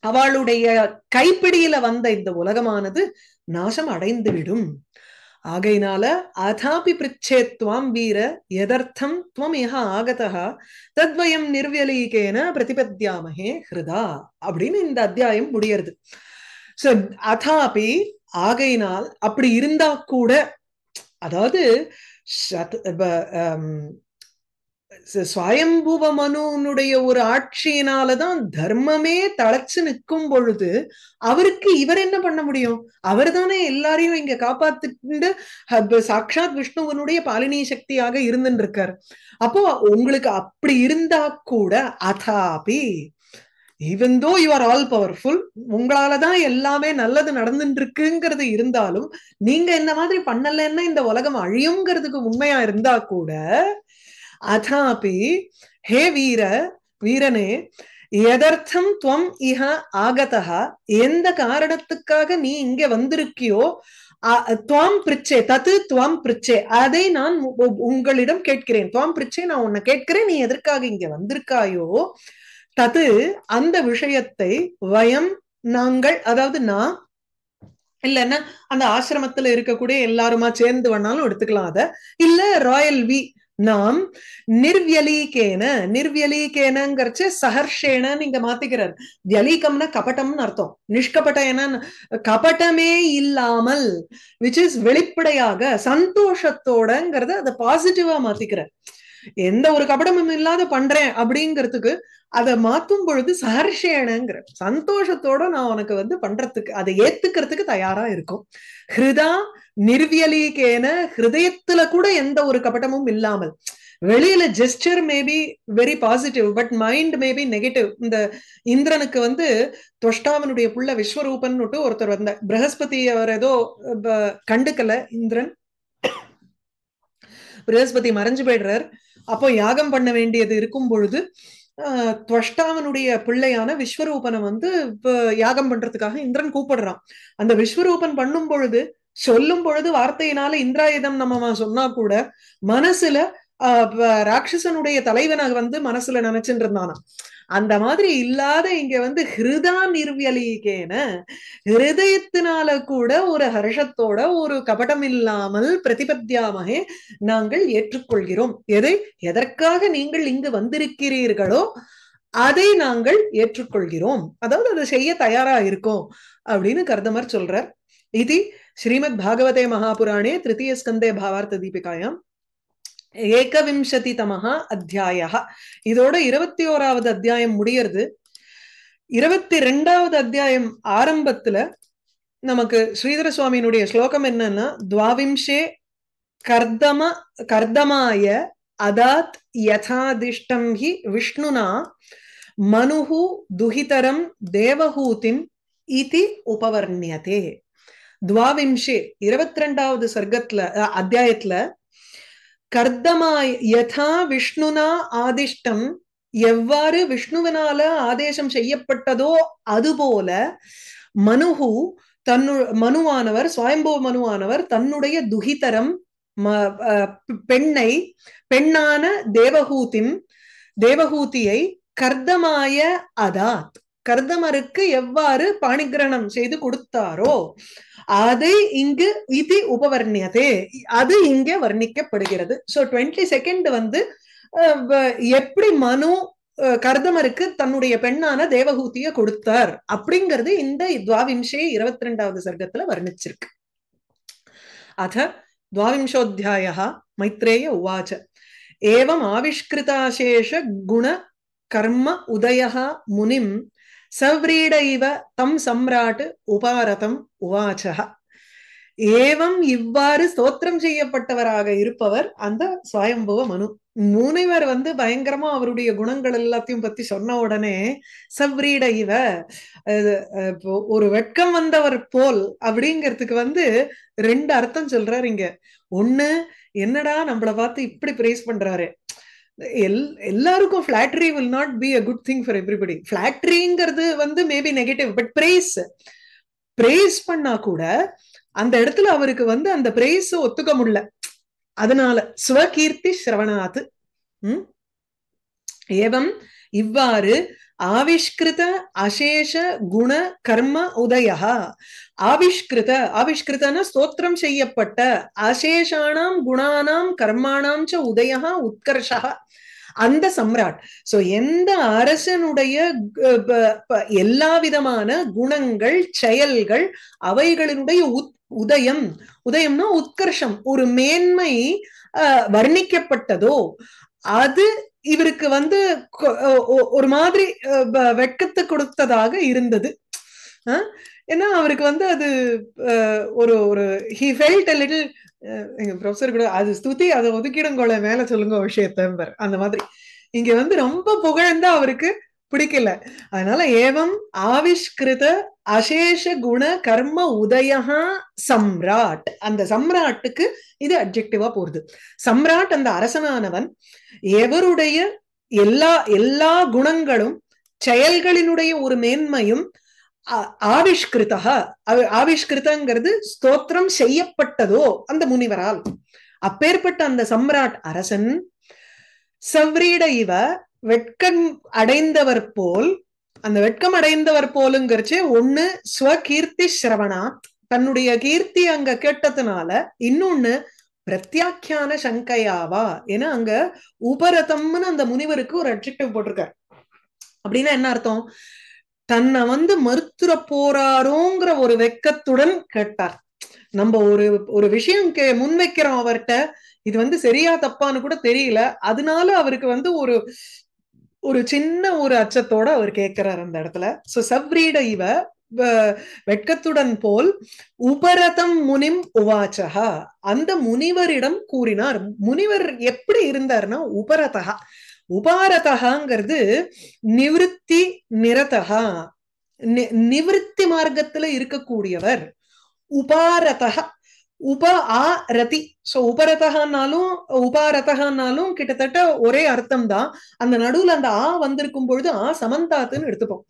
A: அவளுடைய கைப்பிடியில வந்த இந்த உலகமானது நாசம் அடைந்துவிடும் ஆகையினால அதாபி பிரிச்சே துவாம் வீர எதர்த்தம் துவம் இக ஆகதா தத்வயம் நிர்வலீகேன பிரதிபத்தியாமகே ஹிருதா அப்படின்னு இந்த அத்தியாயம் முடியறது சோ அதாபி ஆகையினால் அப்படி இருந்தா கூட அதாவது சுவயம்புவ மனுனுடைய ஒரு ஆட்சியினாலதான் தர்மமே தளர்ச்சி நிற்கும் பொழுது அவருக்கு இவர் என்ன பண்ண முடியும் அவர் தானே எல்லாரையும் இங்க காப்பாத்துட்டு சாட்சாத் விஷ்ணுவனுடைய பாலினி சக்தியாக இருந்துட்டு இருக்கார் அப்போ உங்களுக்கு அப்படி இருந்தா கூட அதாபி even though you are all powerful உங்களாலதான் எல்லாமே நல்லது நடந்துட்டு இருக்குங்கிறது இருந்தாலும் நீங்க இந்த மாதிரி பண்ணலன்னா இந்த உலகம் அழியுங்கிறதுக்கு உண்மையா இருந்தா கூட அதாபி ஹே வீர வீரனே எதர்த்தம் துவம் இஹ ஆகதா எந்த காரணத்துக்காக நீ இங்க வந்திருக்கியோ துவாம் பிரிச்சே தத்து துவாம் பிரிச்சே அதை நான் உங்களிடம் கேட்கிறேன் துவாம் பிரிச்சே நான் உன்னை கேட்கிறேன் நீ எதற்காக இங்க வந்திருக்காயோ தது அந்த விஷயத்தை வயம் நாங்கள் அதாவது நான் இல்லைன்னா அந்த ஆசிரமத்துல இருக்கக்கூடிய எல்லாருமா சேர்ந்து வேணாலும் எடுத்துக்கலாம் அத இல்ல ராயல் வி நாம் நிர்வியலீகேன நிர்வியலீகேனங்கிறச்சு சஹர்ஷேனன்னு நீங்க மாத்திக்கிறார் வியலீகம்னா கபட்டம்னு அர்த்தம் நிஷ்கபட்டம் என்ன கபட்டமே இல்லாமல் விச் இஸ் வெளிப்படையாக சந்தோஷத்தோடங்கிறத அதை பாசிட்டிவா மாத்திக்கிறார் எந்த ஒரு கபடமும் இல்லாத பண்றேன் அப்படிங்கிறதுக்கு அதை மாத்தும் பொழுது சஹர்ஷேனங்கிற சந்தோஷத்தோட நான் உனக்கு வந்து பண்றதுக்கு அதை ஏத்துக்கிறதுக்கு தயாரா இருக்கும் ஹிருதா நிர்வியலீகேன ஹிருதயத்துல கூட எந்த ஒரு கபடமும் இல்லாமல் வெளியில gesture maybe very positive but mind maybe negative இந்த இந்திரனுக்கு வந்து தொஷ்டாவனுடைய புள்ள விஸ்வரூபன் ஒருத்தர் வந்த பிரகஸ்பதி அவர் ஏதோ கண்டுக்கல இந்திரன் பிரகஸ்பதி மறைஞ்சு போயிடுறார் அப்போ யாகம் பண்ண வேண்டியது இருக்கும் பொழுது துவஷ்டாவனுடைய பிள்ளையான விஸ்வரூபனை வந்து யாகம் பண்றதுக்காக இந்திரன் கூப்பிடுறான் அந்த விஸ்வரூபன் பண்ணும் பொழுது சொல்லும் பொழுது வார்த்தையினால இந்திராயுதம் நம்ம சொன்னா கூட மனசுல ஆஹ் ராட்சசனுடைய தலைவனாக வந்து மனசுல நினைச்சுட்டு இருந்தானா அந்த மாதிரி இல்லாத இங்க வந்து ஹிருதா நிர்வியலிகேன ஹிருதயத்தினால கூட ஒரு ஹர்ஷத்தோட ஒரு கபடம் இல்லாமல் பிரதிபத்தியாமகே நாங்கள் ஏற்றுக்கொள்கிறோம் எதை எதற்காக நீங்கள் இங்கு வந்திருக்கிறீர்களோ அதை நாங்கள் ஏற்றுக்கொள்கிறோம் அதாவது அதை செய்ய தயாரா இருக்கோம் அப்படின்னு கர்தமர் சொல்றார் இது ஸ்ரீமத் பாகவதே மகாபுராணே திருத்தீய ஸ்கந்தே பாவார்த்த தீபிகாயாம் ஏகவிம்சதி தமஹா அத்தியாயா இதோட இருபத்தி ஓராவது அத்தியாயம் முடியறது இருபத்தி ரெண்டாவது அத்தியாயம் ஆரம்பத்துல நமக்கு ஸ்ரீதர சுவாமியினுடைய ஸ்லோகம் என்னன்னா துவாவிம்சே கர்தம கர்தமாய அதாத் யதாதிஷ்டம் ஹி விஷ்ணுனா மனுஹு துஹிதரம் தேவஹூதிம் இது உபவர்ணியதே துவாவிம்சே இருபத்தி ரெண்டாவது சர்க்கத்துல அத்தியாயத்துல கர்த்தமா யதா விஷ்ணுனா ஆதிஷ்டம் எவ்வாறு விஷ்ணுவனால ஆதேசம் செய்யப்பட்டதோ அதுபோல மனுஹு தன்னு மனுவானவர் சுவயம்போ மனுவானவர் தன்னுடைய துகிதரம் பெண்ணை பெண்ணான தேவகூதிம் தேவஹூதியை கர்த்தமாய அதாத் கர்தமருக்கு எவ்வாறு பாணிகிரணம் செய்து கொடுத்தாரோ அதை இங்கு இது உபவர்ணியதே அது இங்கே வர்ணிக்கப்படுகிறது சோ டுவெண்ட்டி செகண்ட் வந்து எப்படி மனு கர்தமருக்கு தன்னுடைய பெண்ணான தேவகூதிய கொடுத்தார் அப்படிங்கிறது இந்த துவாவிம்சி இருபத்தி ரெண்டாவது சர்க்கத்துல வர்ணிச்சிருக்கு அத துவாவிம்சோத்தியாயா மைத்ரேய உவாச்ச ஏவம் ஆவிஷ்கிருதாசேஷ குண கர்ம உதய முனிம் சவ்ரீட இவ தம் சம்ராட்டு உபாரதம் உவாச்சக ஏவம் இவ்வாறு ஸ்தோத்திரம் செய்யப்பட்டவராக இருப்பவர் அந்த சுவயம்புவ மனு முனைவர் வந்து பயங்கரமா அவருடைய குணங்கள் எல்லாத்தையும் பத்தி சொன்ன உடனே சவ்ரீட இவ ஒரு வெட்கம் வந்தவர் போல் அப்படிங்கிறதுக்கு வந்து ரெண்டு அர்த்தம் சொல்றாரு இங்க ஒண்ணு என்னடா நம்மளை பார்த்து இப்படி பிரேஸ் பண்றாரு எல் எல்லாருக்கும் flattery will not be a good thing for everybody ஃபிளாட்ரிங்கிறது வந்து maybe negative but praise praise பண்ணா கூட அந்த இடத்துல அவருக்கு வந்து அந்த பிரேஸ் ஒத்துக்க முடியல அதனால ஸ்வகீர்த்தி சிரவணாத் ஏவம் இவ்வாறு ஆவிஷ்கிருத அசேஷ குண கர்ம உதயா ஆவிஷ்கிருத ஆவிஷ்கிருதன ஸ்தோத்திரம் செய்யப்பட்ட அசேஷானாம் குணானாம் கர்மானாம் ச உதயா உத்கர்ஷா அந்த சம்ராட் சோ எந்த அரசனுடைய எல்லா விதமான குணங்கள் செயல்கள் அவைகளினுடைய உத் உதயம் உதயம்னா உத்கர்ஷம் ஒரு மேன்மை வர்ணிக்கப்பட்டதோ அது இவருக்கு வந்து ஒரு மாதிரி வெட்கத்தை கொடுத்ததாக இருந்தது ஏன்னா அவருக்கு வந்து அது ஒரு ஒரு ஹி ஃபெல்ட் அ லிட்டில் எங்க ப்ரொஃபஸர் கூட அது ஸ்துதி அதை ஒதுக்கிடுங்கோல மேல சொல்லுங்க விஷயத்தம்பர் அந்த மாதிரி இங்க வந்து ரொம்ப புகழ்ந்தா அவருக்கு பிடிக்கல அதனால ஏவம் ஆவிஷ்கிருத அசேஷ குண கர்ம உதயா சம்ராட் அந்த சம்ராட்டுக்கு இது அப்ஜெக்டிவா போறது சம்ராட் அந்த அரசனானவன் எவருடைய எல்லா எல்லா குணங்களும் செயல்களினுடைய ஒரு மேன்மையும் ஆவிஷ்கிருதா ஆவிஷ்கிருதங்கிறது ஸ்தோத்திரம் செய்யப்பட்டதோ அந்த முனிவரால் அப்பேற்பட்ட அந்த சம்ராட் அரசன் சவ்ரீட இவ வெட்கன் அடைந்தவர் போல் அந்த வெட்கம் அடைந்தவர் போலுங்கிறச்சே ஒண்ணு ஸ்வகீர்த்தி சிரவணா தன்னுடைய கீர்த்தி அங்க கேட்டதுனால இன்னொன்னு பிரத்யாக்கியான சங்கையாவா ஏன்னா அங்க உபரதம்னு அந்த முனிவருக்கு ஒரு அட்ஜெக்டிவ் போட்டிருக்காரு அப்படின்னா என்ன அர்த்தம் தன்னை வந்து மறுத்துற போறாரோங்கிற ஒரு வெக்கத்துடன் கேட்டார் நம்ம ஒரு ஒரு விஷயம் கே முன்வைக்கிறோம் அவர்கிட்ட இது வந்து சரியா தப்பான்னு கூட தெரியல அதனால அவருக்கு வந்து ஒரு ஒரு சின்ன ஒரு அச்சத்தோட அவர் கேட்கிறார் அந்த இடத்துல சோ சவ்ரீட இவ வெட்கத்துடன் போல் உபரதம் முனிம் உவாச்சகா அந்த முனிவரிடம் கூறினார் முனிவர் எப்படி இருந்தார்னா உபரதா உபாரதகாங்கிறது நிவிருத்தி நிரதகா நிவிருத்தி மார்க்கத்துல இருக்கக்கூடியவர் உபாரதக உப ஆ ரதி சோ உபரதகான்னாலும் உபாரதகான்னாலும் கிட்டத்தட்ட ஒரே அர்த்தம் தான் அந்த நடுவுல அந்த ஆ வந்திருக்கும் பொழுது ஆ சமந்தாத்துன்னு எடுத்துப்போம்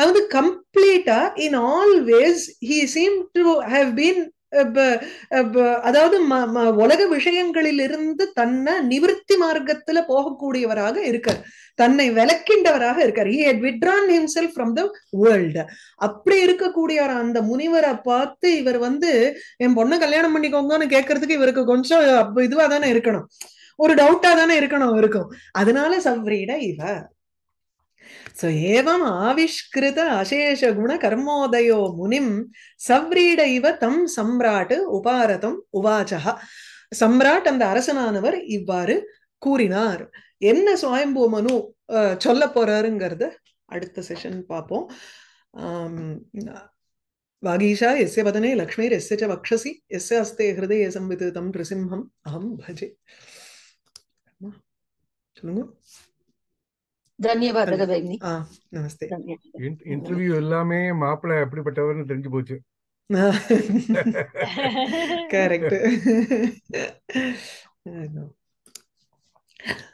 A: அது வந்து கம்ப்ளீட்டா in always he seem to have been அதாவது உலக விஷயங்களிலிருந்து தன்னை நிவர்த்தி மார்க்கத்துல போகக்கூடியவராக இருக்கார் தன்னை விளக்கின்றவராக இருக்கார் he had withdrawn himself from the world அப்படி இருக்கக்கூடிய அந்த முனிவரை பார்த்து இவர் வந்து என் பொண்ணை கல்யாணம் பண்ணிக்கோங்கன்னு கேட்கறதுக்கு இவருக்கு கொஞ்சம் இதுவா தானே இருக்கணும் ஒரு டவுட்டா தானே இருக்கணும் இருக்கும் அதனால சவ்ரீட இவர் சோ ஏவம் ஆவிஷ்கிருத அசேஷ குண கர்மோதயோ முனிம் சவ்ரீட இவ தம் சம்ராட் உபாரதம் உவாச்சகா சம்ராட் அந்த அரசனானவர் இவ்வாறு கூறினார் என்ன சுவாயம்பு மனு சொல்ல போறாருங்கிறத அடுத்த செஷன் பார்ப்போம் வாகீஷா எஸ்ய வதனே லக்ஷ்மீர் எஸ் ச வக்ஷசி எஸ் அஸ்தே ஹிருதய தம் நிருசிம்ஹம் அஹம் பஜே சொல்லுங்க இன்டர்வியூ எல்லாமே மாப்பிள்ள எப்படிப்பட்டவர்னு தெரிஞ்சு போச்சு கரெக்ட்